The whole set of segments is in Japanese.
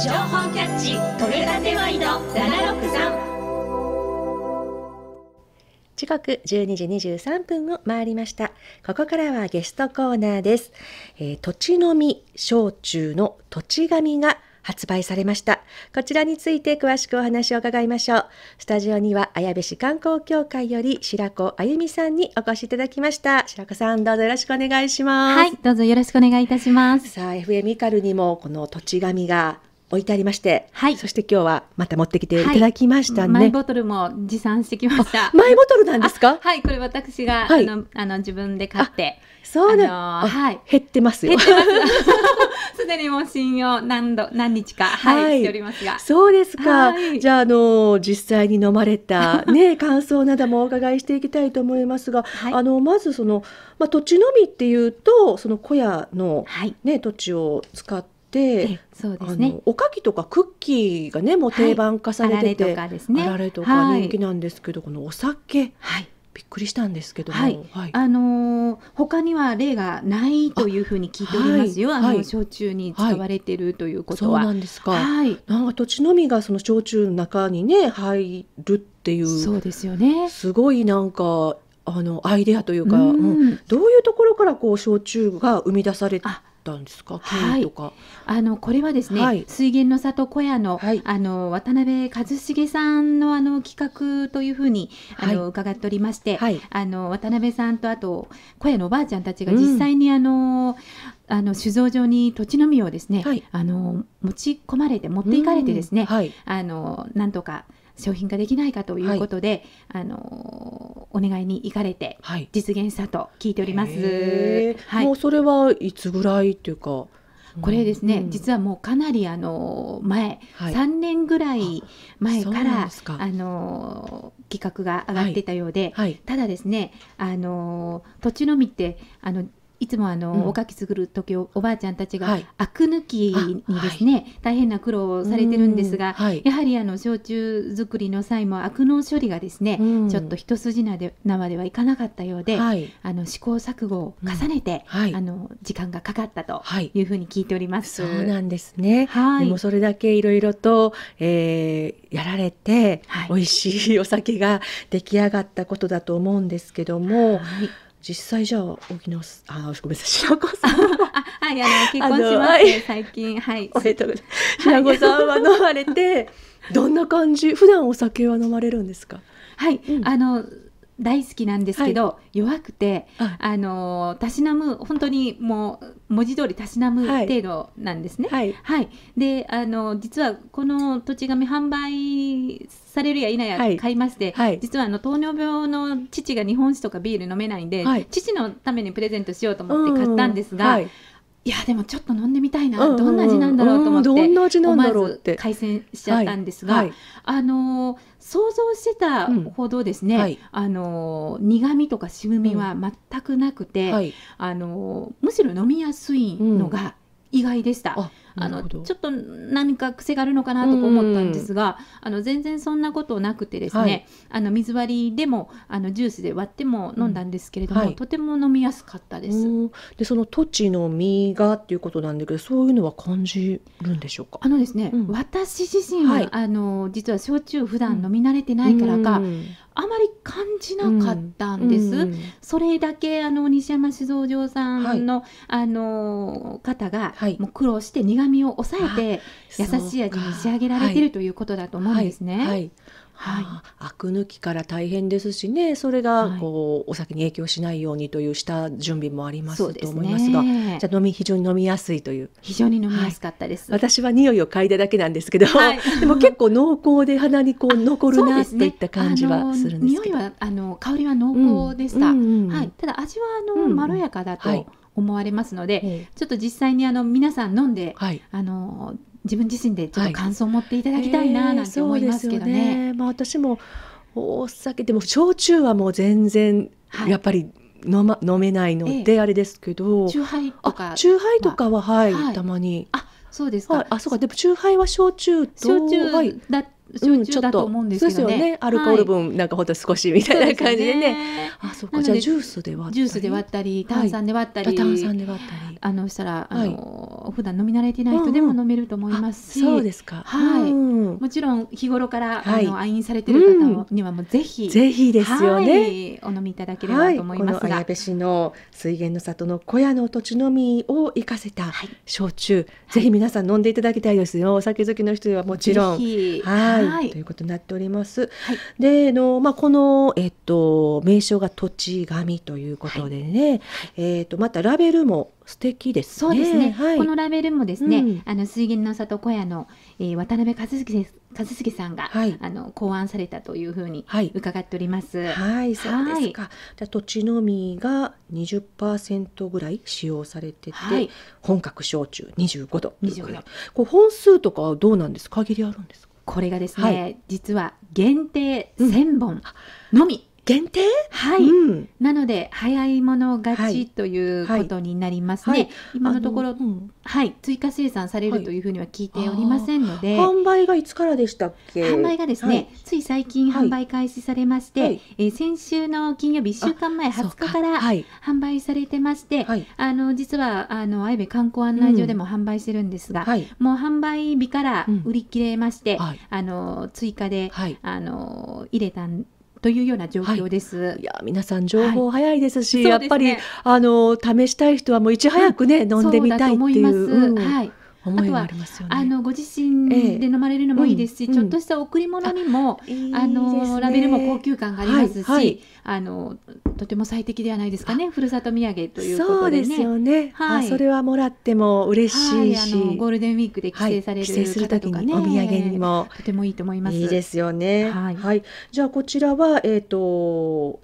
情報キャッチ取れたてワイド763時刻12時23分を回りました。ここからはゲストコーナーです。えー、土地飲み焼酎の土地紙が発売されました。こちらについて詳しくお話を伺いましょう。スタジオには綾部市観光協会より白子あゆみさんにお越しいただきました。白子さんどうぞよろしくお願いします。はい、どうぞよろしくお願いいたします。さあ、FM イカルにもこの土地紙が置いてありまして、はい、そして今日はまた持ってきていただきましたね。はい、マイボトルも持参してきました。マイボトルなんですか？はい、これ私が、はい、あのあの自分で買って、そうな、あのー、はい、減ってますよ。すでにもう信用何度何日かはい、はい、しておりますが、そうですか。じゃああのー、実際に飲まれた ね感想などもお伺いしていきたいと思いますが、あのまずそのまあ土地のみっていうとその小屋の、ね土地を使って、そうですね、おかきとかクッキーがねもう定番化されてて、はい、あられとかですねあられとか人気なんですけど、はい、このお酒、はい、びっくりしたんですけども、はいはい、あのー、他には例がないというふうに聞いておりますよ。あはい、あの焼酎に使われてるということは。そうなんですか。はい、なんか土地のみがその焼酎の中にね入るっていう。そうですよね。すごいなんかあのアイデアというか、うん、どういうところからこう焼酎が生み出されったんですか、はい、あのこれはですね、はい、水源の里小屋の、はい、あの渡辺和重さんのあの企画というふうにあの、伺っておりまして、あの渡辺さんとあと小屋のおばあちゃんたちが実際にあの、うんあの酒造場に土地のみをですね、はい、あの持ち込まれて持っていかれてですね、うんはい、あのなんとか商品化できないかということで、はい、あのお願いに行かれて実現したと聞いております。はい、もうそれはいつぐらいていうかこれですね、うん、実はもうかなりあの前、はい、3年ぐらい前からあの企画が上がってたようで、はいはい、ただですねあの土地のみってあのいつもあの、うん、おかき作る時おばあちゃんたちが、はい、アク抜きにですね、はい、大変な苦労をされてるんですが、はい、やはりあの焼酎作りの際もアクの処理がですね、ちょっと一筋縄ではいかなかったようで、あの試行錯誤を重ねて、うん、あの時間がかかったというふうに聞いております。そうなんですね、はい、でもそれだけいろいろと、えー、やられて、はい、美味しいお酒が出来上がったことだと思うんですけども。はい実際じゃあ沖縄あごめんなさい白子さん はいあの結婚しまして最近はいおめでとうございます白子さんは飲まれて、どんな感じ普段お酒は飲まれるんですかはい、うん、あの大好きなんですけど、はい、弱くてあのたしなむ本当にもう文字通りたしなむ程度なんですね。はい、はい、であの実はこの土地紙販売されるや否や買いまして、はい、実はあの糖尿病の父が日本酒とかビール飲めないんで、父のためにプレゼントしようと思って買ったんですが。うんいやでもちょっと飲んでみたいな、うんうん、どんな味なんだろうと思って、どんな味なんだろうって改善しちゃったんですが、はいはい、あのー、想像してたほどですね、うんはい、あのー、苦味とか渋みは全くなくて、うん、あのー、むしろ飲みやすいのが意外でした。あのちょっと何か癖があるのかなと思ったんですが、あの全然そんなことなくてですね、はい、あの水割りでもあのジュースで割っても飲んだんですけれども、はい、とても飲みやすかったです。でその土地の実がっていうことなんだけどそういうのは感じるんでしょうかあのですね、うん、私自身は、はい、あの実は焼酎普段飲み慣れてないからか、あまり感じなかったんです。うんうん、それだけあの西山酒造場さんの、あの方が、もう苦労して苦甘みを抑えて優しい味に仕上げられてるということだと思うんですね。はい、はいはい、アク抜きから大変ですしねそれがこう、お酒に影響しないようにという下準備もありますと思いますが、ね、じゃあ飲み非常に飲みやすいという非常に飲みやすかったです、はい、私は匂いを嗅いだだけなんですけど、はい、でも結構濃厚で鼻にこう残るな、ね、といった感じはするんですけど、ね、匂いはあの香りは濃厚でした、うんうんうん、はい、ただ味はあの、まろやかだと思われますので、ちょっと実際にあの皆さん飲んで、はい、あの自分自身でちょっと感想を持っていただきたいななんて思いますけどね。はいえー、ねまあ、私もお酒でも焼酎はもう全然やっぱり飲,、ま、飲めないのであれですけど、ええ、ハイとかハイとかははい、はい、たまにあそうですか、あそうかでも酎ハイは焼酎と焼酎だっ焼酎だと思うんですけどね。うん、ねアルコール分、なんかほんと少しみたいな感じでね。はい、ねあ、そうか。じゃあジュースで割ったり。ジュースで割ったり、炭酸で割ったり。はい、炭酸で割ったり。あのしたら、あの、はい、普段飲み慣れてない人でも飲めると思いますし。うんうん、そうですか。はい、うん。もちろん日頃から、あの愛飲されてる方にはもうぜひ、ぜひですよね、お飲みいただければと思いますが。はい、綾部市の水源の里の小屋の土地のみを生かせた焼酎、ぜひ皆さん飲んでいただきたいですよ。お酒好きの人はもちろん。はい。はい、はい、ということになっております。はい、での、まあ、この、えっと、名称が土地神ということでね、えっとまたラベルも素敵です、ね、そうですね、はい、このラベルもですね、うん、あの水源の里小屋の、えー、渡辺和樹和樹さんが、はい、あの考案されたというふうに伺っております。はい、そうですか。じゃ土地のみが二十パーセントぐらい使用されてて、本格焼酎二十五度。二十五度。こう本数とかはどうなんです限りあるんですこれがですね、はい、実は限定1000本のみ限定はい、うん、なので早いもの勝ちということになりますね、はいはい、今のところ、うん、はい追加生産されるというふうには聞いておりませんので、販売がいつからでしたっけ販売がですね、つい最近販売開始されまして、はい、えー、先週の金曜日1週間前20日から販売されてまして、あの実はあの愛媛観光案内所でも販売してるんですが、もう販売日から売り切れまして、あの追加で、あの入れたんというような状況です。はい、いや皆さん情報早いですし、はい、やっぱり、あの試したい人はもういち早くね、うん、飲んでみたいっていう。いはい。思いはあね。あのご自身で飲まれるのもいいですし、ええうん、ちょっとした贈り物にも、あ、いいね、のラベルも高級感がありますし、はいはい、あのとても最適ではないですかねふるさと土産ということで、ね、そうですよね、はい、それはもらっても嬉しいし、はい、あのゴールデンウィークで帰省される方とかね、はい、お土産にもとてもいいと思いますいいですよねはい、はい、じゃあこちらはえっ、ー、と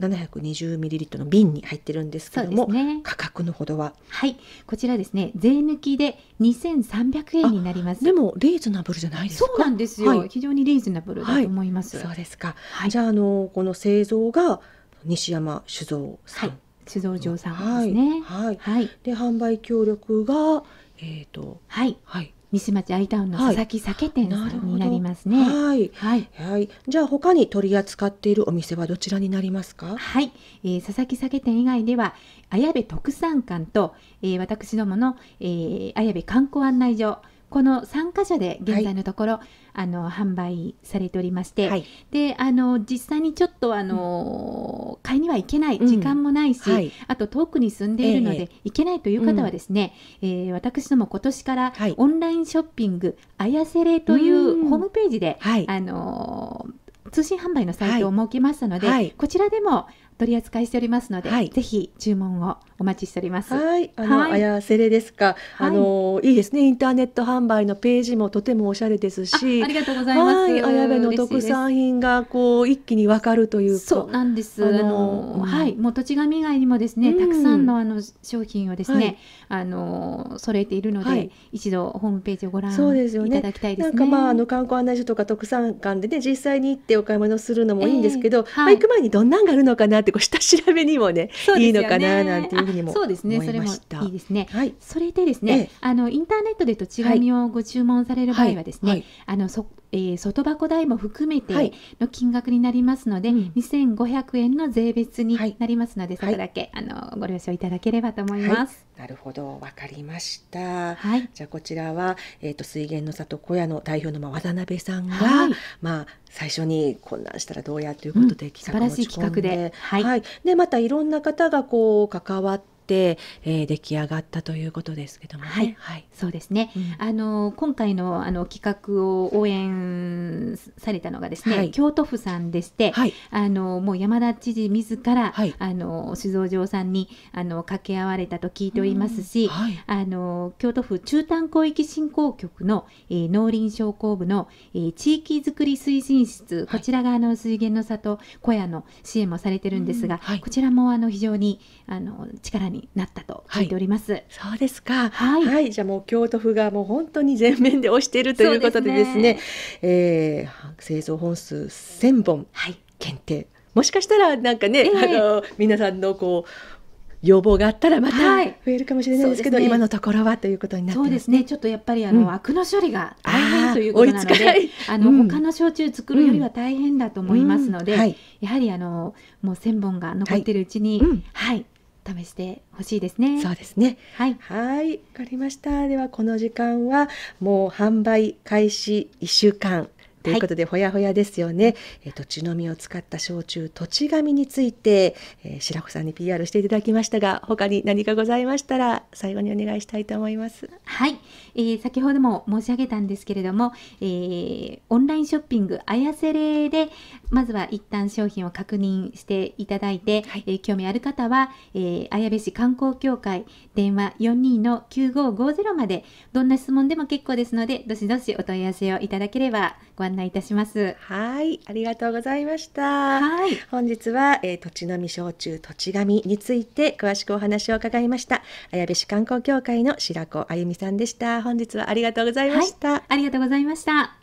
7 2 0トルの瓶に入ってるんですけども、ね、価格のほどははいこちらですね税抜きで2300円になりますでもリーズナブルじゃないですかそうなんですよ、非常にリーズナブルだと思います、そうですか、じゃああのこの製造が西山酒造さん、はい、酒造場さんですね。はい、はい、で販売協力がえっ、ー、とはい。はい西町アイタウンの佐々木酒店さんになりますね。はい、はい、はい、じゃあ他に取り扱っているお店はどちらになりますか？はい、えー、佐々木酒店以外では綾部特産館と、えー、私どもの、えー、綾部観光案内所この3か所で現在のところ、はい、あの販売されておりまして、はい、であの実際にちょっとあの、うん、買いには行けない時間もないし、うんはい、あと遠くに住んでいるので、行けないという方はですね、ええー、私ども今年からオンラインショッピングあやせれというホームページで、あの通信販売のサイトを設けましたので、はいはい、こちらでも取り扱いしておりますので、はい、ぜひ注文をお待ちしております。はい、あの、はい、あやせれですか、あのいいですね。インターネット販売のページもとてもおしゃれですし、ありがとうございます。綾部の特産品がこう一気にわかるというそうなんです。あのはい、もう土地神以外にもですね、たくさんのあの商品をですね、あの揃えているので、一度ホームページをご覧いただきたいですね。すねなんかまああの観光案内所とか特産館でね実際に行ってお買い物するのもいいんですけど、えー、まあ行く前にどんなんがあるのかなってってこう下調べにもね、ね、いいのかななんていうふうにもそうですねそれもいいですね、はい、それでですね、あのインターネットで土地紙をご注文される場合はですね、はいはい、あのそえー、外箱代も含めての金額になりますので、はい、2500円の税別になりますので、はい、それだけ、あのご了承いただければと思います。はい、なるほど、わかりました。はい、じゃあこちらはえっ、ー、と水源の里小屋の代表のま渡辺さんが、まあ最初に混乱したらどうやということで企画を持ち込んで、うん、素晴らしい企画で、はい、でまたいろんな方がこう関わって、えー、出来上がったということですけども、ね、はい、はい、そうですね、うん、あの今回のあの企画を応援されたのがですね、はい、京都府さんでして、はい、あのもう山田知事自ら、あの酒造場さんにあの掛け合われたと聞いておりますし、はい、あの京都府中丹広域振興局の、えー、農林商工部の、えー、地域づくり推進室、こちらがあの水源の里小屋の支援もされてるんですが、はい、こちらもあの非常にあの力にになったと聞いております。はい、そうですか、はい、はい、じゃあもう京都府がもう本当に全面で推しているということでですね。す、ね、えー、製造本数千0 0 0本検定、はい、もしかしたらなんかね、えー、あの皆さんのこう要望があったらまた増えるかもしれないですけど、はいすね、今のところはということになってます、ね、そうですねちょっとやっぱりあの、うん、悪の処理が大変ということなのであの、うん、他の焼酎作るよりは大変だと思いますので、うんうんはい、やはりあのもう千本が残っているうちに、はい、はい試してほしいですね。そうですね。はい。はい、わかりました。ではこの時間はもう販売開始1週間ということで、はい、ほやほやですよね、えー、土地の実を使った焼酎土地紙について、えー、白子さんに PR していただきましたが他に何かございましたら最後にお願いしたいと思いますはい、えー、先ほども申し上げたんですけれども、えー、オンラインショッピングあやせれでまずは一旦商品を確認していただいて、はい、えー、興味ある方は、えー、綾部市観光協会電話42の9550までどんな質問でも結構ですのでどしどしお問い合わせをいただければご案案内いたしますはいありがとうございましたはい本日は、えー、土地のみ焼酎土地神について詳しくお話を伺いました綾部市観光協会の白子あゆみさんでした本日はありがとうございました、はい、ありがとうございました